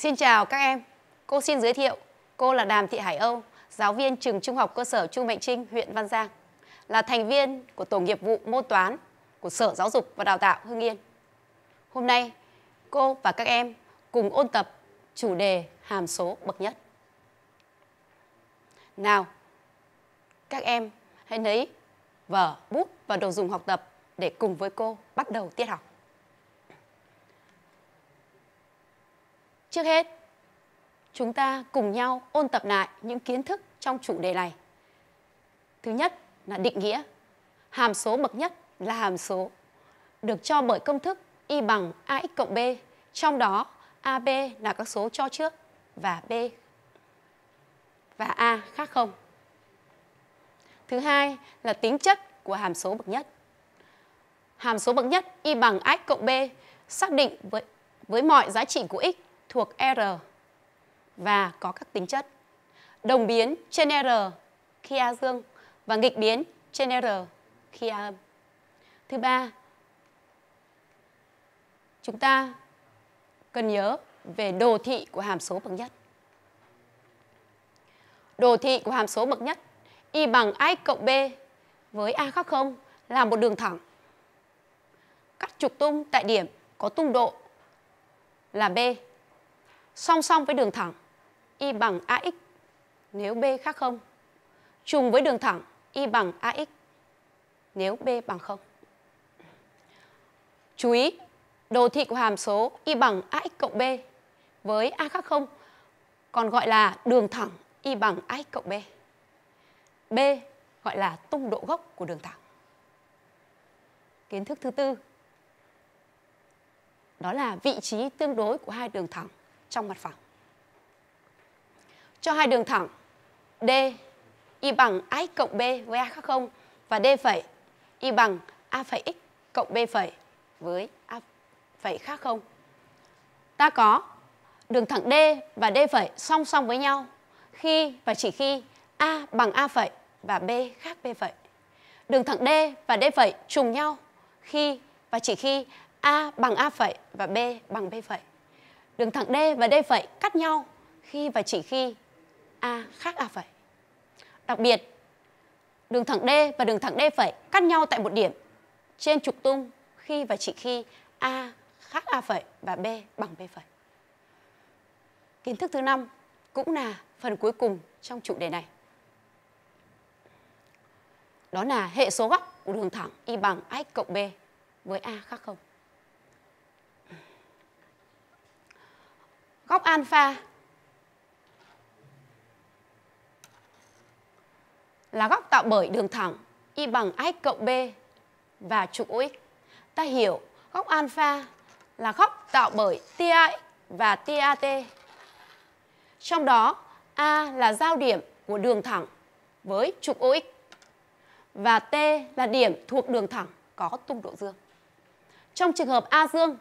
Xin chào các em. Cô xin giới thiệu, cô là Đàm Thị Hải Âu, giáo viên trường Trung học cơ sở Chu Mệnh Trinh, huyện Văn Giang, là thành viên của tổ nghiệp vụ môn toán của Sở Giáo dục và Đào tạo Hưng Yên. Hôm nay, cô và các em cùng ôn tập chủ đề hàm số bậc nhất. Nào, các em hãy lấy vở, bút và đồ dùng học tập để cùng với cô bắt đầu tiết học. Trước hết, chúng ta cùng nhau ôn tập lại những kiến thức trong chủ đề này. Thứ nhất là định nghĩa. Hàm số bậc nhất là hàm số được cho bởi công thức y bằng ax cộng b, trong đó ab là các số cho trước và b và a khác không. Thứ hai là tính chất của hàm số bậc nhất. Hàm số bậc nhất y bằng x cộng b xác định với với mọi giá trị của x thuộc R và có các tính chất đồng biến trên R khi A dương và nghịch biến trên R khi A âm. Thứ ba, chúng ta cần nhớ về đồ thị của hàm số bậc nhất. Đồ thị của hàm số bậc nhất y bằng a cộng b với a khác không là một đường thẳng. Cắt trục tung tại điểm có tung độ là b song song với đường thẳng y bằng ax nếu b khác không trùng với đường thẳng y bằng ax nếu b bằng không Chú ý, đồ thị của hàm số y bằng ax cộng b với a khác không còn gọi là đường thẳng y bằng ax cộng b. B gọi là tung độ gốc của đường thẳng. Kiến thức thứ tư đó là vị trí tương đối của hai đường thẳng trong mặt phẳng. Cho hai đường thẳng D y bằng a x cộng b với a khác không và d phẩy y bằng a phẩy x cộng b phẩy với a phẩy khác không Ta có đường thẳng D và D phẩy song song với nhau khi và chỉ khi a bằng a phẩy và b khác b phẩy. Đường thẳng D và D phẩy trùng nhau khi và chỉ khi a bằng a phẩy và b bằng b phẩy đường thẳng D và D phẩy cắt nhau khi và chỉ khi A khác A phẩy. Đặc biệt, đường thẳng D và đường thẳng D phẩy cắt nhau tại một điểm trên trục tung khi và chỉ khi A khác A phẩy và B bằng B phẩy. Kiến thức thứ năm cũng là phần cuối cùng trong chủ đề này. Đó là hệ số góc của đường thẳng y bằng x cộng b với a khác không. góc alpha là góc tạo bởi đường thẳng y bằng x cộng b và trục OX. Ta hiểu góc alpha là góc tạo bởi tia và tia t Trong đó, A là giao điểm của đường thẳng với trục OX và T là điểm thuộc đường thẳng có tung độ dương. Trong trường hợp A dương,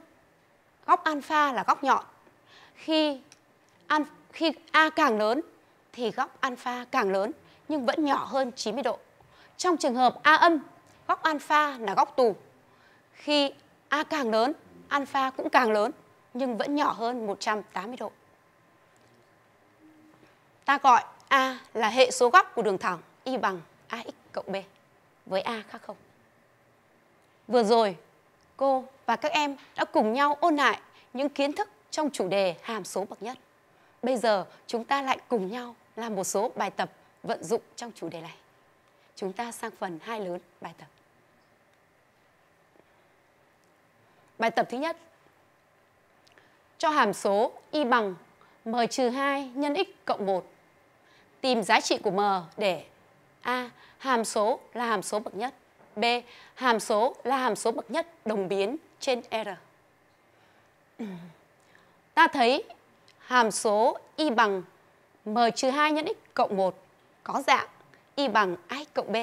góc alpha là góc nhọn khi an khi a càng lớn thì góc alpha càng lớn nhưng vẫn nhỏ hơn 90 độ. Trong trường hợp a âm, góc alpha là góc tù. Khi a càng lớn, alpha cũng càng lớn nhưng vẫn nhỏ hơn 180 độ. Ta gọi a là hệ số góc của đường thẳng y bằng ax cộng b với a khác không. Vừa rồi, cô và các em đã cùng nhau ôn lại những kiến thức trong chủ đề hàm số bậc nhất. Bây giờ chúng ta lại cùng nhau làm một số bài tập vận dụng trong chủ đề này. Chúng ta sang phần hai lớn bài tập. Bài tập thứ nhất. Cho hàm số y bằng m trừ 2 nhân x cộng 1. Tìm giá trị của m để a. Hàm số là hàm số bậc nhất. b. Hàm số là hàm số bậc nhất đồng biến trên r ta thấy hàm số y bằng m trừ 2 nhân x cộng 1 có dạng y bằng a cộng b.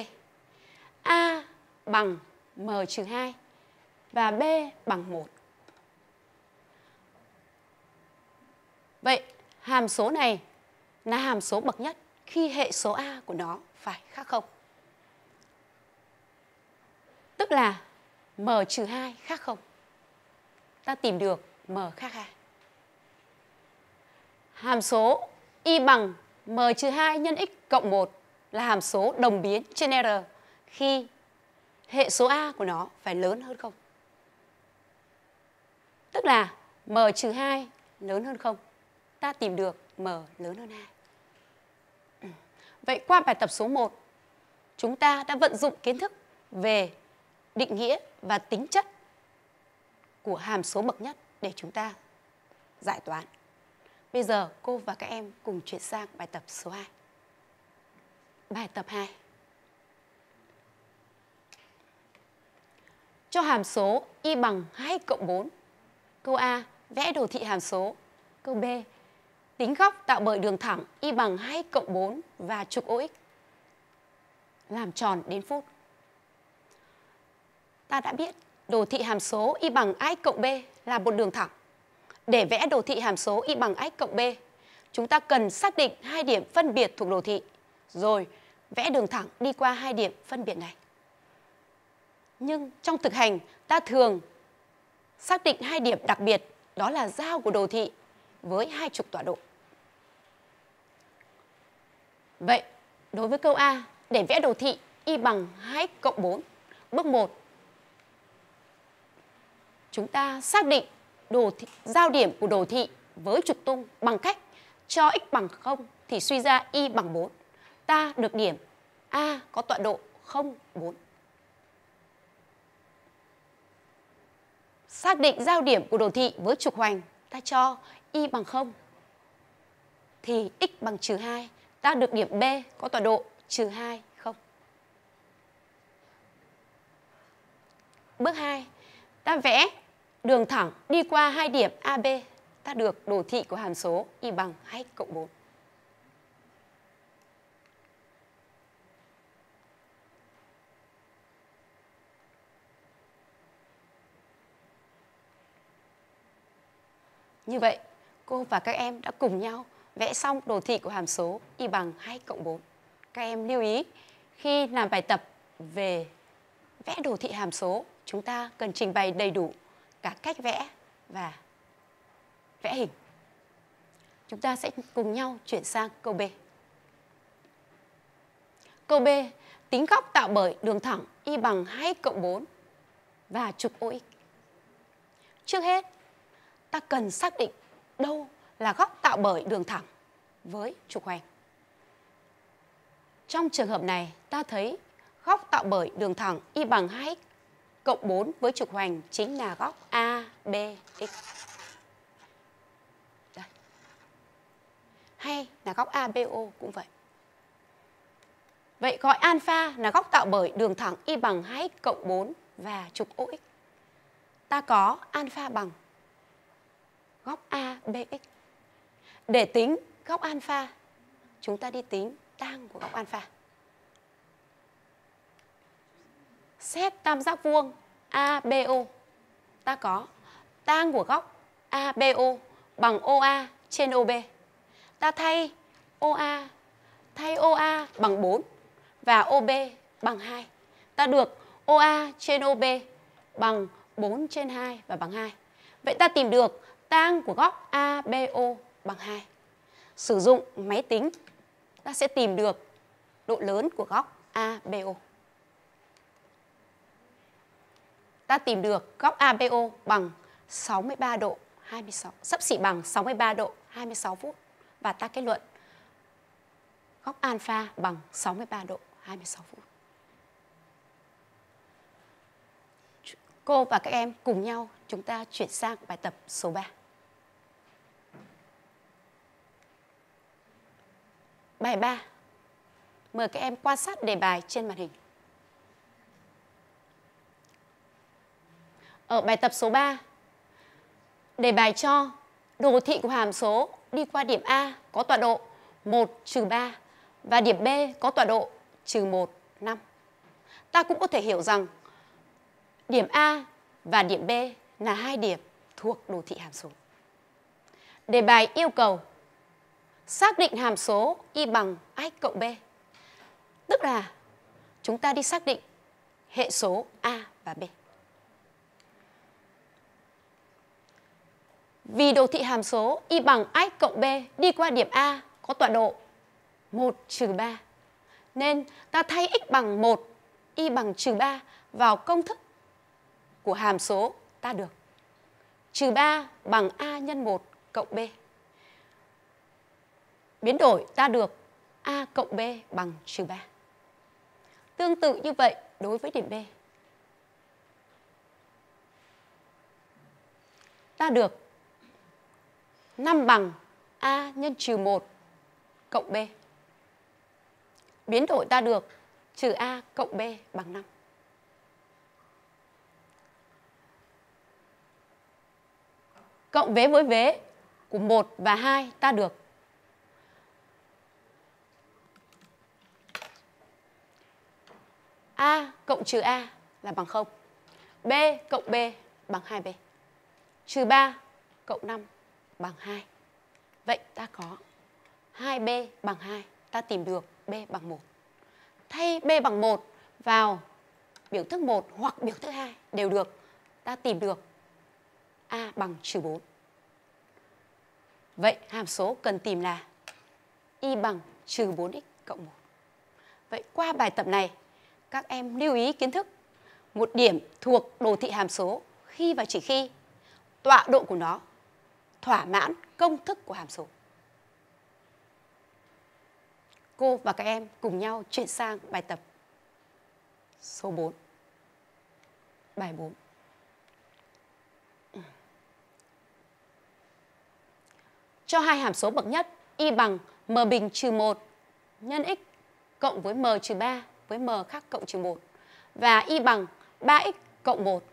A bằng m trừ 2 và b bằng 1. Vậy hàm số này là hàm số bậc nhất khi hệ số a của nó phải khác không? Tức là m trừ 2 khác không? Ta tìm được m khác 2. Hàm số y bằng m trừ 2 nhân x cộng 1 là hàm số đồng biến trên R khi hệ số A của nó phải lớn hơn không? Tức là m trừ 2 lớn hơn không? Ta tìm được m lớn hơn 2. Vậy qua bài tập số 1, chúng ta đã vận dụng kiến thức về định nghĩa và tính chất của hàm số bậc nhất để chúng ta giải toán. Bây giờ cô và các em cùng chuyển sang bài tập số 2. Bài tập 2. Cho hàm số y bằng 2 cộng 4. Câu A. Vẽ đồ thị hàm số. Câu B. Tính góc tạo bởi đường thẳng y bằng 2 cộng 4 và trục OX. Làm tròn đến phút. Ta đã biết đồ thị hàm số y bằng i cộng b là một đường thẳng. Để vẽ đồ thị hàm số y bằng x cộng b, chúng ta cần xác định hai điểm phân biệt thuộc đồ thị, rồi vẽ đường thẳng đi qua hai điểm phân biệt này. Nhưng trong thực hành, ta thường xác định hai điểm đặc biệt, đó là giao của đồ thị với hai trục tọa độ. Vậy, đối với câu A, để vẽ đồ thị y bằng 2x cộng 4, bước 1, chúng ta xác định đồ thị, giao điểm của đồ thị với trục tung bằng cách cho x bằng 0 thì suy ra y bằng 4. Ta được điểm A có tọa độ 0, 4. Xác định giao điểm của đồ thị với trục hoành, ta cho y bằng 0 thì x bằng trừ 2, ta được điểm B có tọa độ trừ 2, 0. Bước 2, ta vẽ đường thẳng đi qua hai điểm AB, ta được đồ thị của hàm số y bằng 2 cộng 4. Như vậy, cô và các em đã cùng nhau vẽ xong đồ thị của hàm số y bằng 2 cộng 4. Các em lưu ý, khi làm bài tập về vẽ đồ thị hàm số, chúng ta cần trình bày đầy đủ cả cách vẽ và vẽ hình. Chúng ta sẽ cùng nhau chuyển sang câu B. Câu B, tính góc tạo bởi đường thẳng y bằng 2 cộng 4 và trục OX. Trước hết, ta cần xác định đâu là góc tạo bởi đường thẳng với trục hoành. Trong trường hợp này, ta thấy góc tạo bởi đường thẳng y bằng 2 cộng 4 với trục hoành chính là góc ABX. Đây. Hay là góc ABO cũng vậy. Vậy gọi alpha là góc tạo bởi đường thẳng y bằng 2x cộng 4 và trục OX. Ta có alpha bằng góc ABX. Để tính góc alpha, chúng ta đi tính tang của góc alpha. xét tam giác vuông ABO. Ta có tang của góc ABO bằng OA trên OB. Ta thay OA thay OA bằng 4 và OB bằng 2. Ta được OA trên OB bằng 4 trên 2 và bằng 2. Vậy ta tìm được tang của góc ABO bằng 2. Sử dụng máy tính, ta sẽ tìm được độ lớn của góc ABO. ta tìm được góc ABO bằng 63 độ 26, sắp xỉ bằng 63 độ 26 phút và ta kết luận góc alpha bằng 63 độ 26 phút. Cô và các em cùng nhau chúng ta chuyển sang bài tập số 3. Bài 3. Mời các em quan sát đề bài trên màn hình. ở bài tập số 3. Đề bài cho đồ thị của hàm số đi qua điểm A có tọa độ 1 3 và điểm B có tọa độ trừ 1, 5. Ta cũng có thể hiểu rằng điểm A và điểm B là hai điểm thuộc đồ thị hàm số. Đề bài yêu cầu xác định hàm số y bằng x cộng b. Tức là chúng ta đi xác định hệ số a và b. Vì đồ thị hàm số y bằng x cộng b đi qua điểm A có tọa độ 1 trừ 3. Nên ta thay x bằng 1, y bằng trừ 3 vào công thức của hàm số ta được. Trừ 3 bằng A nhân 1 cộng B. Biến đổi ta được A cộng B bằng trừ 3. Tương tự như vậy đối với điểm B. Ta được 5 bằng A nhân trừ 1 cộng B. Biến đổi ta được trừ A cộng B bằng 5. Cộng vế với vế của 1 và 2 ta được A cộng trừ A là bằng 0. B cộng B bằng 2B. Trừ 3 cộng 5 bằng 2. Vậy ta có 2B bằng 2, ta tìm được B bằng 1. Thay B bằng 1 vào biểu thức 1 hoặc biểu thức 2 đều được. Ta tìm được A bằng trừ 4. Vậy hàm số cần tìm là Y bằng trừ 4x cộng 1. Vậy qua bài tập này, các em lưu ý kiến thức một điểm thuộc đồ thị hàm số khi và chỉ khi tọa độ của nó thỏa mãn công thức của hàm số. Cô và các em cùng nhau chuyển sang bài tập số 4. Bài 4. Cho hai hàm số bậc nhất y bằng m bình trừ 1 nhân x cộng với m trừ 3 với m khác cộng trừ 1 và y bằng 3x cộng 1.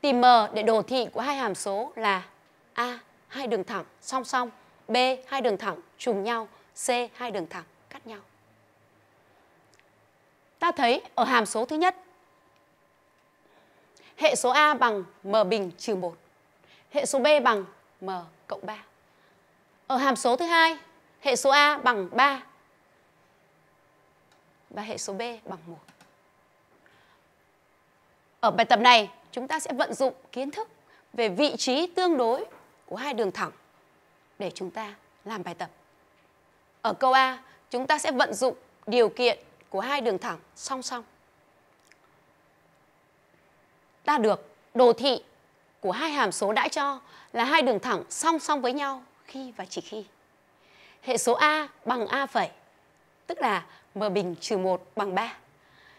Tìm m để đồ thị của hai hàm số là a hai đường thẳng song song, B hai đường thẳng trùng nhau, C hai đường thẳng cắt nhau. Ta thấy ở hàm số thứ nhất hệ số A bằng m bình trừ 1. Hệ số B bằng m cộng 3. Ở hàm số thứ hai, hệ số A bằng 3 và hệ số B bằng 1. Ở bài tập này, chúng ta sẽ vận dụng kiến thức về vị trí tương đối của hai đường thẳng để chúng ta làm bài tập. Ở câu A, chúng ta sẽ vận dụng điều kiện của hai đường thẳng song song. Ta được đồ thị của hai hàm số đã cho là hai đường thẳng song song với nhau khi và chỉ khi. Hệ số A bằng A phẩy, tức là m bình trừ 1 bằng 3.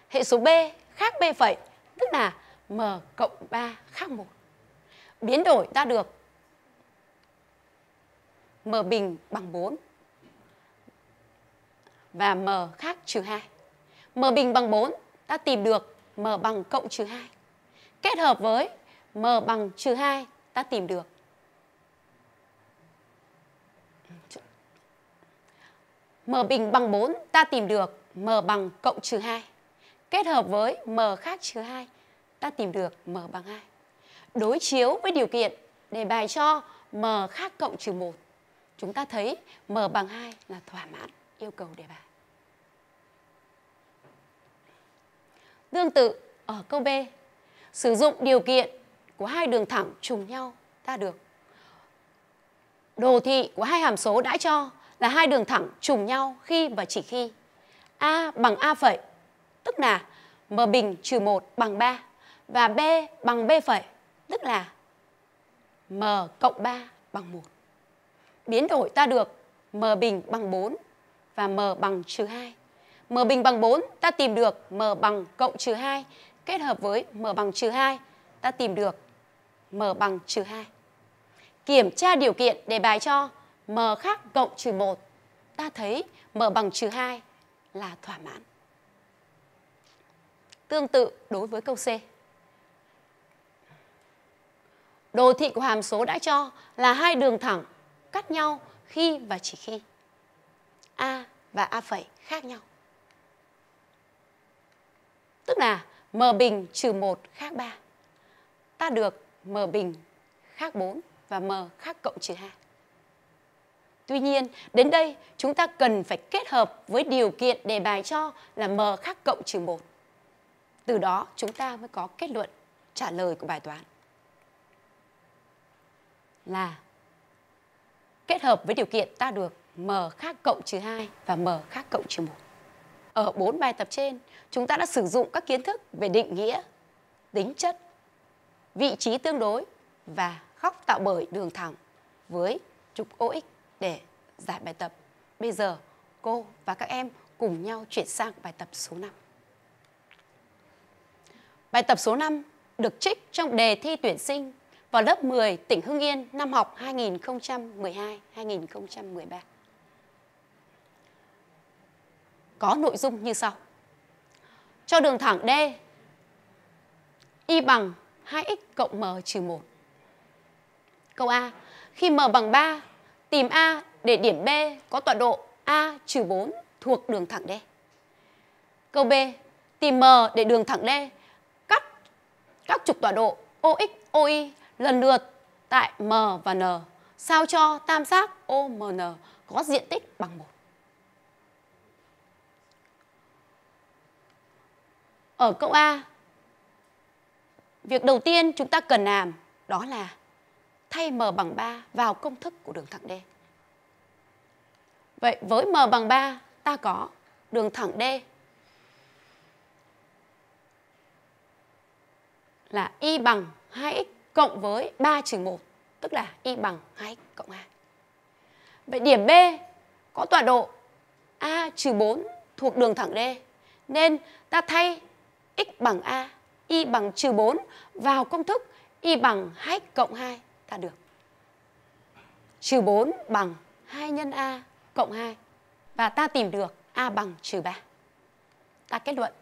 Hệ số B khác B phẩy, tức là m cộng 3 khác 1. Biến đổi ta được m bình bằng 4 và m khác trừ 2. m bình bằng 4 ta tìm được m bằng cộng trừ 2. Kết hợp với m bằng trừ 2 ta tìm được m bình bằng 4 ta tìm được m bằng cộng trừ 2. Kết hợp với m khác trừ 2 ta tìm được m bằng 2. Đối chiếu với điều kiện đề bài cho m khác cộng trừ 1 chúng ta thấy M bằng 2 là thỏa mãn yêu cầu đề bài. Tương tự ở câu B, sử dụng điều kiện của hai đường thẳng trùng nhau ta được. Đồ thị của hai hàm số đã cho là hai đường thẳng trùng nhau khi và chỉ khi A bằng A phẩy, tức là M bình trừ 1 bằng 3 và B bằng B phẩy, tức là M cộng 3 bằng 1 biến đổi ta được m bình bằng 4 và m bằng trừ 2. m bình bằng 4 ta tìm được m bằng cộng trừ 2 kết hợp với m bằng trừ 2 ta tìm được m bằng trừ 2. Kiểm tra điều kiện đề bài cho m khác cộng trừ 1 ta thấy m bằng trừ 2 là thỏa mãn. Tương tự đối với câu C. Đồ thị của hàm số đã cho là hai đường thẳng cắt nhau khi và chỉ khi A và A phẩy khác nhau. Tức là M bình trừ 1 khác 3. Ta được M bình khác 4 và M khác cộng trừ 2. Tuy nhiên, đến đây chúng ta cần phải kết hợp với điều kiện đề bài cho là M khác cộng trừ 1. Từ đó chúng ta mới có kết luận trả lời của bài toán là kết hợp với điều kiện ta được m khác cộng trừ 2 và m khác cộng trừ 1. Ở bốn bài tập trên, chúng ta đã sử dụng các kiến thức về định nghĩa, tính chất, vị trí tương đối và góc tạo bởi đường thẳng với trục OX để giải bài tập. Bây giờ, cô và các em cùng nhau chuyển sang bài tập số 5. Bài tập số 5 được trích trong đề thi tuyển sinh vào lớp 10 tỉnh Hưng Yên năm học 2012-2013. Có nội dung như sau. Cho đường thẳng D y bằng 2x cộng m trừ 1. Câu A. Khi m bằng 3, tìm A để điểm B có tọa độ A trừ 4 thuộc đường thẳng D. Câu B. Tìm M để đường thẳng D cắt các trục tọa độ OX, OY lần lượt tại M và N sao cho tam giác OMN có diện tích bằng 1. Ở câu A, việc đầu tiên chúng ta cần làm đó là thay M bằng 3 vào công thức của đường thẳng D. Vậy với M bằng 3 ta có đường thẳng D là Y bằng 2X cộng với 3 trừ 1, tức là y bằng 2 cộng 2. Vậy điểm B có tọa độ A trừ 4 thuộc đường thẳng D, nên ta thay x bằng A, y bằng trừ 4 vào công thức y bằng 2 cộng 2 ta được. Trừ 4 bằng 2 nhân A cộng 2 và ta tìm được A bằng trừ 3. Ta kết luận,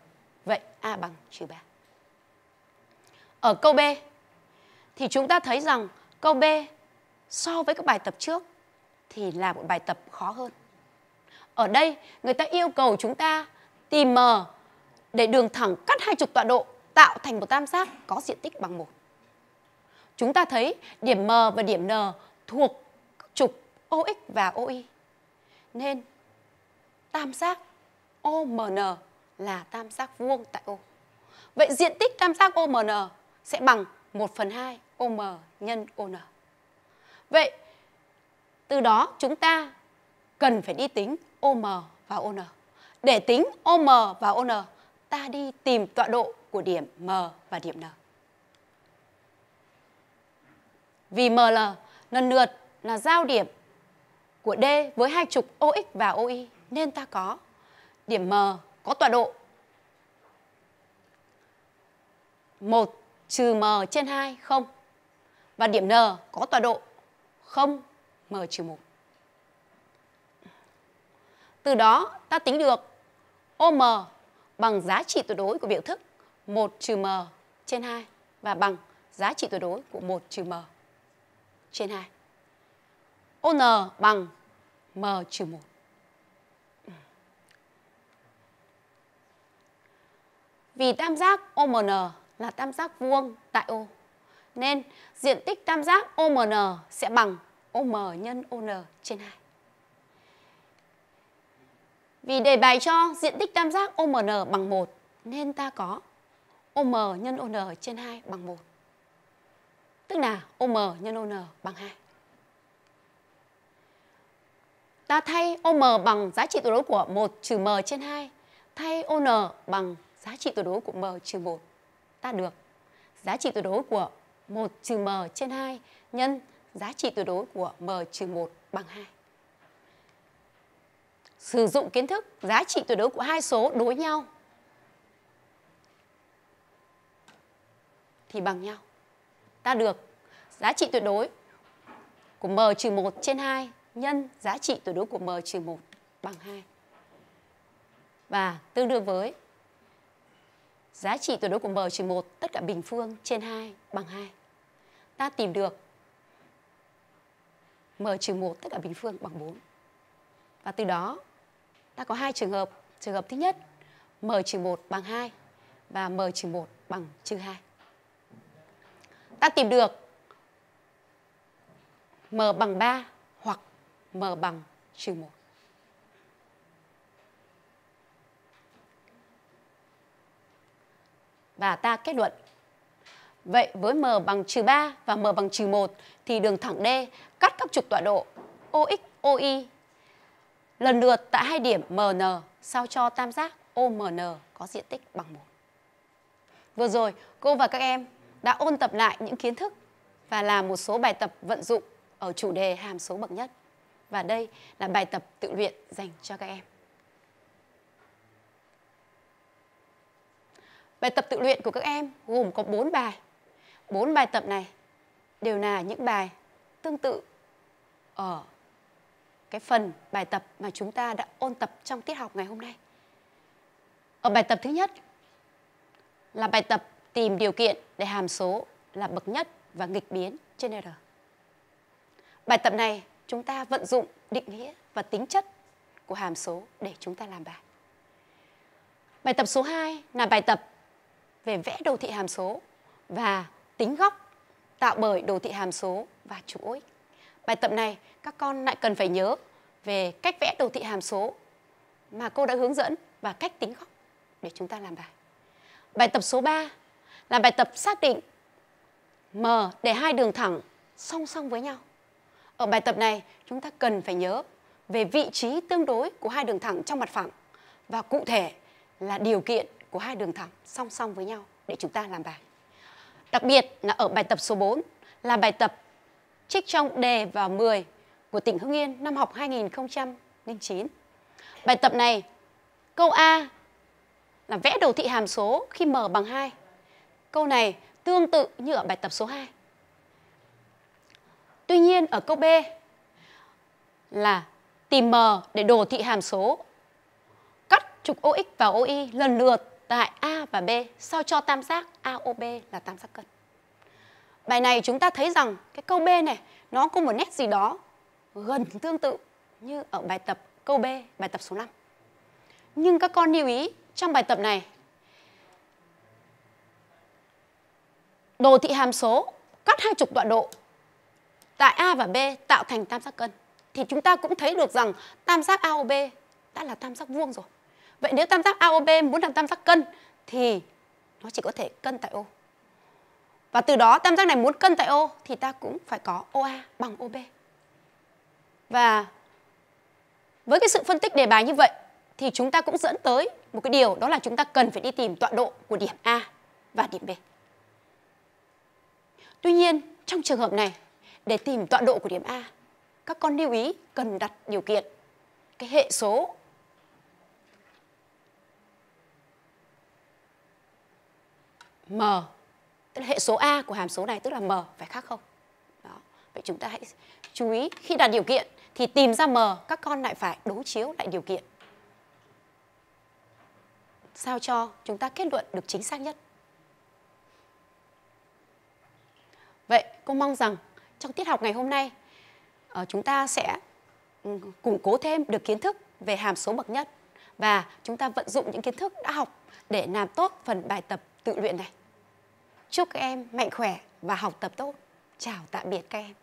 vậy A bằng trừ 3. Ở câu B, thì chúng ta thấy rằng câu B so với các bài tập trước thì là một bài tập khó hơn. Ở đây người ta yêu cầu chúng ta tìm M để đường thẳng cắt hai trục tọa độ tạo thành một tam giác có diện tích bằng một. Chúng ta thấy điểm M và điểm N thuộc trục OX và OY. Nên tam giác OMN là tam giác vuông tại O. Vậy diện tích tam giác OMN sẽ bằng 1 phần 2 OM nhân ON. Vậy từ đó chúng ta cần phải đi tính OM và ON. Để tính OM và ON, ta đi tìm tọa độ của điểm M và điểm N. Vì ML lần lượt là giao điểm của D với hai trục OX và OY nên ta có điểm M có tọa độ 1 trừ M trên 2 không và điểm N có tọa độ 0 m-1. Từ đó ta tính được OM bằng giá trị tuyệt đối của biểu thức 1 m trên 2 và bằng giá trị tuyệt đối của 1 m trên 2. ON bằng m 1. Vì tam giác OMN là tam giác vuông tại O nên diện tích tam giác OMN sẽ bằng OM nhân ON trên 2. Vì đề bài cho diện tích tam giác OMN bằng 1 nên ta có OM nhân ON trên 2 bằng 1. Tức là OM nhân ON bằng 2. Ta thay OM bằng giá trị tuyệt đối của 1 trừ M trên 2, thay ON bằng giá trị tuyệt đối của M trừ 1. Ta được giá trị tuyệt đối của 1 trừ m trên 2 nhân giá trị tuyệt đối của m trừ 1 bằng 2. Sử dụng kiến thức giá trị tuyệt đối của hai số đối nhau thì bằng nhau. Ta được giá trị tuyệt đối của m trừ 1 trên 2 nhân giá trị tuyệt đối của m trừ 1 bằng 2. Và tương đương với giá trị tuyệt đối của m trừ 1 tất cả bình phương trên 2 bằng 2 ta tìm được m trừ 1 tất cả bình phương bằng 4. Và từ đó ta có hai trường hợp. Trường hợp thứ nhất m trừ 1 bằng 2 và m trừ 1 bằng trừ 2. Ta tìm được m bằng 3 hoặc m bằng trừ 1. Và ta kết luận Vậy với m bằng trừ 3 và m bằng trừ 1 thì đường thẳng D cắt các trục tọa độ OX, OY lần lượt tại hai điểm MN sao cho tam giác OMN có diện tích bằng 1. Vừa rồi, cô và các em đã ôn tập lại những kiến thức và làm một số bài tập vận dụng ở chủ đề hàm số bậc nhất. Và đây là bài tập tự luyện dành cho các em. Bài tập tự luyện của các em gồm có 4 bài bốn bài tập này đều là những bài tương tự ở cái phần bài tập mà chúng ta đã ôn tập trong tiết học ngày hôm nay. Ở bài tập thứ nhất là bài tập tìm điều kiện để hàm số là bậc nhất và nghịch biến trên R. Bài tập này chúng ta vận dụng định nghĩa và tính chất của hàm số để chúng ta làm bài. Bài tập số 2 là bài tập về vẽ đồ thị hàm số và tính góc tạo bởi đồ thị hàm số và chuỗi. Bài tập này các con lại cần phải nhớ về cách vẽ đồ thị hàm số mà cô đã hướng dẫn và cách tính góc để chúng ta làm bài. Bài tập số 3 là bài tập xác định M để hai đường thẳng song song với nhau. Ở bài tập này, chúng ta cần phải nhớ về vị trí tương đối của hai đường thẳng trong mặt phẳng và cụ thể là điều kiện của hai đường thẳng song song với nhau để chúng ta làm bài. Đặc biệt là ở bài tập số 4 là bài tập trích trong đề vào 10 của tỉnh Hưng Yên năm học 2009. Bài tập này, câu A là vẽ đồ thị hàm số khi m bằng 2. Câu này tương tự như ở bài tập số 2. Tuy nhiên ở câu B là tìm m để đồ thị hàm số cắt trục OX và OY lần lượt tại A và B sao cho tam giác AOB là tam giác cân. Bài này chúng ta thấy rằng cái câu B này nó có một nét gì đó gần tương tự như ở bài tập câu B, bài tập số 5. Nhưng các con lưu ý trong bài tập này đồ thị hàm số cắt hai trục tọa độ tại A và B tạo thành tam giác cân thì chúng ta cũng thấy được rằng tam giác AOB đã là tam giác vuông rồi. Vậy nếu tam giác AOB muốn làm tam giác cân thì nó chỉ có thể cân tại O. Và từ đó tam giác này muốn cân tại O thì ta cũng phải có OA bằng OB. Và với cái sự phân tích đề bài như vậy thì chúng ta cũng dẫn tới một cái điều đó là chúng ta cần phải đi tìm tọa độ của điểm A và điểm B. Tuy nhiên, trong trường hợp này, để tìm tọa độ của điểm A, các con lưu ý cần đặt điều kiện cái hệ số m tức là hệ số a của hàm số này tức là m phải khác không đó vậy chúng ta hãy chú ý khi đặt điều kiện thì tìm ra m các con lại phải đối chiếu lại điều kiện sao cho chúng ta kết luận được chính xác nhất vậy cô mong rằng trong tiết học ngày hôm nay ờ, chúng ta sẽ ừ, củng cố thêm được kiến thức về hàm số bậc nhất và chúng ta vận dụng những kiến thức đã học để làm tốt phần bài tập tự luyện này Chúc các em mạnh khỏe và học tập tốt. Chào tạm biệt các em.